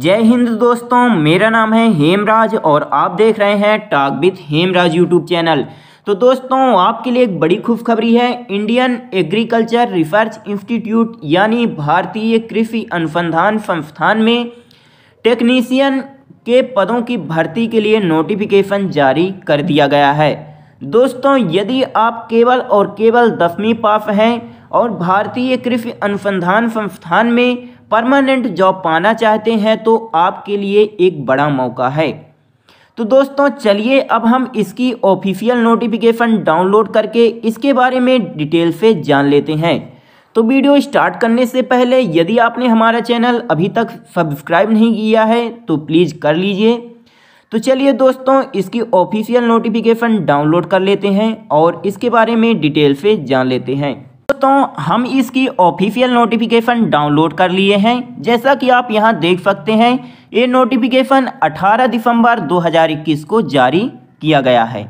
जय हिंद दोस्तों मेरा नाम है हेमराज और आप देख रहे हैं talk with Hemraj YouTube channel तो दोस्तों आपके लिए एक बड़ी खुशखबरी है इंडियन एग्रीकल्चर रिसर्च इंस्टीट्यूट यानी भारतीय कृषि अनुसंधान संस्थान में टेक्नीशियन के पदों की भर्ती के लिए नोटिफिकेशन जारी कर दिया गया है दोस्तों यदि आप केवल और केवल दसवीं पास हैं और भारतीय कृषि अनुसंधान संस्थान में परमानेंट जॉब पाना चाहते हैं तो आपके लिए एक बड़ा मौका है तो दोस्तों चलिए अब हम इसकी ऑफिशियल नोटिफिकेशन डाउनलोड करके इसके बारे में डिटेल से जान लेते हैं तो वीडियो स्टार्ट करने से पहले यदि आपने हमारा चैनल अभी तक सब्सक्राइब नहीं किया है तो प्लीज़ कर लीजिए तो चलिए दोस्तों इसकी ऑफिशियल नोटिफिकेशन डाउनलोड कर लेते हैं और इसके बारे में डिटेल से जान लेते हैं दोस्तों हम इसकी ऑफिशियल नोटिफिकेशन डाउनलोड कर लिए हैं जैसा कि आप यहां देख सकते हैं ये नोटिफिकेशन 18 दिसंबर 2021 को जारी किया गया है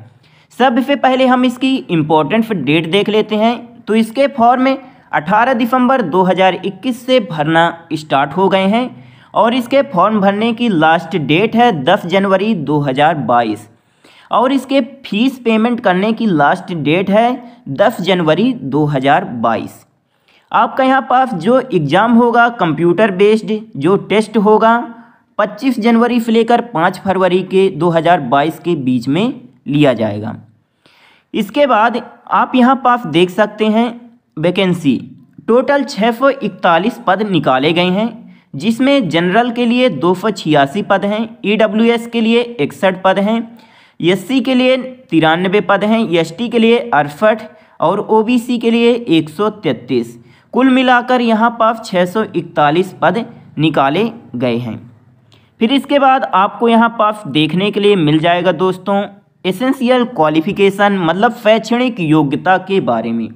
सबसे पहले हम इसकी इम्पोर्टेंट डेट देख लेते हैं तो इसके फॉर्म 18 दिसंबर 2021 से भरना स्टार्ट हो गए हैं और इसके फॉर्म भरने की लास्ट डेट है दस जनवरी दो और इसके फीस पेमेंट करने की लास्ट डेट है 10 जनवरी 2022 आपका यहाँ पास जो एग्ज़ाम होगा कंप्यूटर बेस्ड जो टेस्ट होगा 25 जनवरी से लेकर 5 फरवरी के 2022 के बीच में लिया जाएगा इसके बाद आप यहाँ पास देख सकते हैं वैकेंसी टोटल छः पद निकाले गए हैं जिसमें जनरल के लिए दो पद हैं ईडब्ल्यूएस के लिए इकसठ पद हैं एस के लिए तिरानबे पद हैं एस के लिए अड़सठ और ओ के लिए एक कुल मिलाकर यहाँ पर 641 पद निकाले गए हैं फिर इसके बाद आपको यहाँ पर देखने के लिए मिल जाएगा दोस्तों एसेंशियल क्वालिफिकेशन मतलब शैक्षणिक योग्यता के बारे में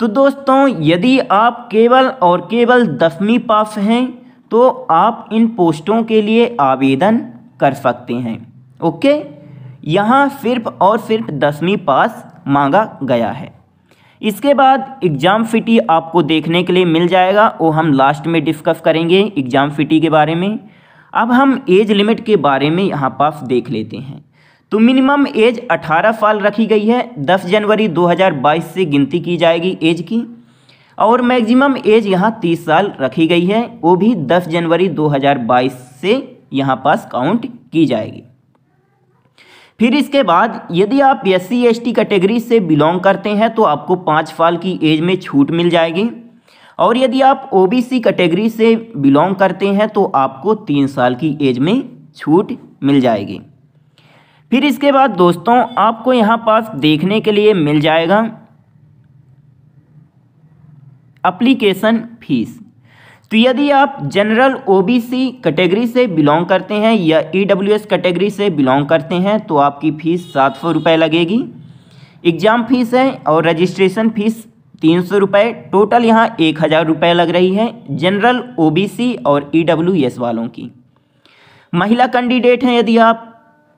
तो दोस्तों यदि आप केवल और केवल दसवीं पास हैं तो आप इन पोस्टों के लिए आवेदन कर सकते हैं ओके यहाँ सिर्फ और सिर्फ दसवीं पास मांगा गया है इसके बाद एग्ज़ाम फिटी आपको देखने के लिए मिल जाएगा वो हम लास्ट में डिस्कस करेंगे एग्ज़ाम फिटी के बारे में अब हम एज लिमिट के बारे में यहाँ पास देख लेते हैं तो मिनिमम एज 18 साल रखी गई है 10 जनवरी 2022 से गिनती की जाएगी एज की और मैक्सिमम एज यहाँ 30 साल रखी गई है वो भी 10 जनवरी 2022 से यहाँ पास काउंट की जाएगी फिर इसके बाद यदि आप S C S T category से बिलोंग करते हैं तो आपको पाँच साल की एज में छूट मिल जाएगी और यदि आप ओ बी सी कैटेगरी से बिलोंग करते हैं तो आपको तीन साल की एज में छूट मिल जाएगी फिर इसके बाद दोस्तों आपको यहाँ पास देखने के लिए मिल जाएगा अप्लीकेशन फीस तो यदि आप जनरल ओबीसी कैटेगरी से बिलोंग करते हैं या ईडब्ल्यूएस e कैटेगरी से बिलोंग करते हैं तो आपकी फ़ीस सात सौ रुपये लगेगी एग्ज़ाम फ़ीस है और रजिस्ट्रेशन फ़ीस तीन सौ रुपये टोटल यहाँ एक हज़ार रुपये लग रही है जनरल ओबीसी और ईडब्ल्यूएस e वालों की महिला कैंडिडेट हैं यदि आप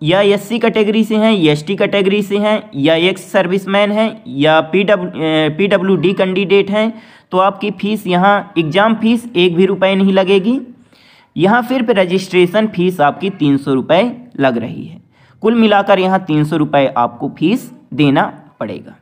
या एस सी कैटेगरी से हैं या एस टी कैटेगरी से हैं या एक्स सर्विसमैन हैं या P W P W D candidate हैं तो आपकी फ़ीस यहाँ एग्ज़ाम फ़ीस एक भी रुपए नहीं लगेगी यहाँ फिर पे रजिस्ट्रेशन फ़ीस आपकी तीन सौ रुपये लग रही है कुल मिलाकर यहाँ तीन सौ रुपये आपको फ़ीस देना पड़ेगा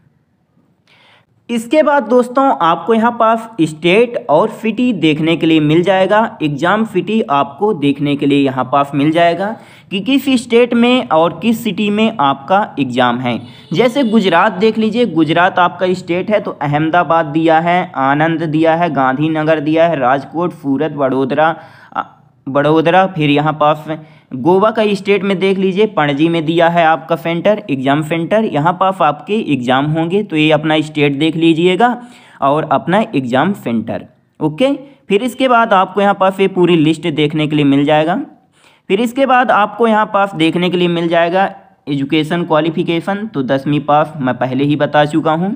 इसके बाद दोस्तों आपको यहाँ पास स्टेट और फिटी देखने के लिए मिल जाएगा एग्ज़ाम फिटी आपको देखने के लिए यहाँ पास मिल जाएगा कि किस स्टेट में और किस सिटी में आपका एग्ज़ाम है जैसे गुजरात देख लीजिए गुजरात आपका स्टेट है तो अहमदाबाद दिया है आनंद दिया है गांधीनगर दिया है राजकोट सूरत वडोदरा वडोदरा फिर यहाँ पास गोवा का स्टेट में देख लीजिए पणजी में दिया है आपका सेंटर एग्जाम सेंटर यहाँ पर आपके एग्जाम होंगे तो ये अपना स्टेट देख लीजिएगा और अपना एग्जाम सेंटर ओके फिर इसके बाद आपको यहाँ पास ये पूरी लिस्ट देखने के लिए मिल जाएगा फिर इसके बाद आपको यहाँ पास देखने के लिए मिल जाएगा एजुकेशन क्वालिफिकेशन तो दसवीं पास मैं पहले ही बता चुका हूँ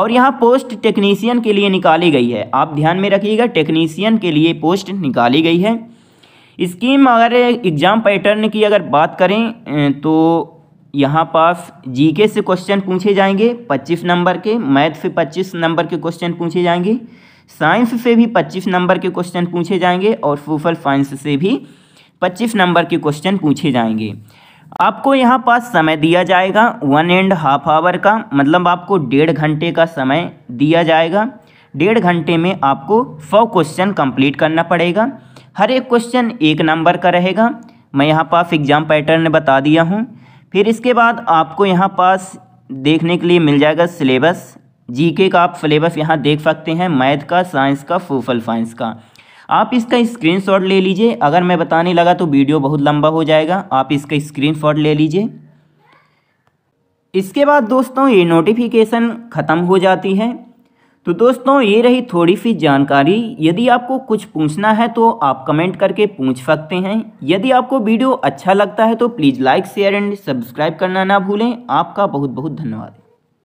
और यहाँ पोस्ट टेक्नीशियन के लिए निकाली गई है आप ध्यान में रखिएगा टेक्नीशियन के लिए पोस्ट निकाली गई है स्कीम अगर एग्ज़ाम पैटर्न की अगर बात करें तो यहाँ पास जीके से क्वेश्चन पूछे जाएंगे 25 नंबर के मैथ से 25 नंबर के क्वेश्चन पूछे जाएंगे साइंस से भी 25 नंबर के क्वेश्चन पूछे जाएंगे और सोशल साइंस से भी 25 नंबर के क्वेश्चन पूछे जाएंगे आपको यहाँ पास समय दिया जाएगा वन एंड हाफ आवर का मतलब आपको डेढ़ घंटे का समय दिया जाएगा डेढ़ घंटे में आपको सौ क्वेश्चन कंप्लीट करना पड़ेगा हर एक क्वेश्चन एक नंबर का रहेगा मैं यहाँ पास एग्ज़ाम पैटर्न बता दिया हूँ फिर इसके बाद आपको यहाँ पास देखने के लिए मिल जाएगा सिलेबस जीके का आप सिलेबस यहाँ देख सकते हैं मैथ का साइंस का फूफल साइंस का आप इसका स्क्रीनशॉट ले लीजिए अगर मैं बताने लगा तो वीडियो बहुत लंबा हो जाएगा आप इसका स्क्रीनशॉट ले लीजिए इसके बाद दोस्तों ये नोटिफिकेशन ख़त्म हो जाती है तो दोस्तों ये रही थोड़ी सी जानकारी यदि आपको कुछ पूछना है तो आप कमेंट करके पूछ सकते हैं यदि आपको वीडियो अच्छा लगता है तो please like share and subscribe करना ना भूलें आपका बहुत बहुत धन्यवाद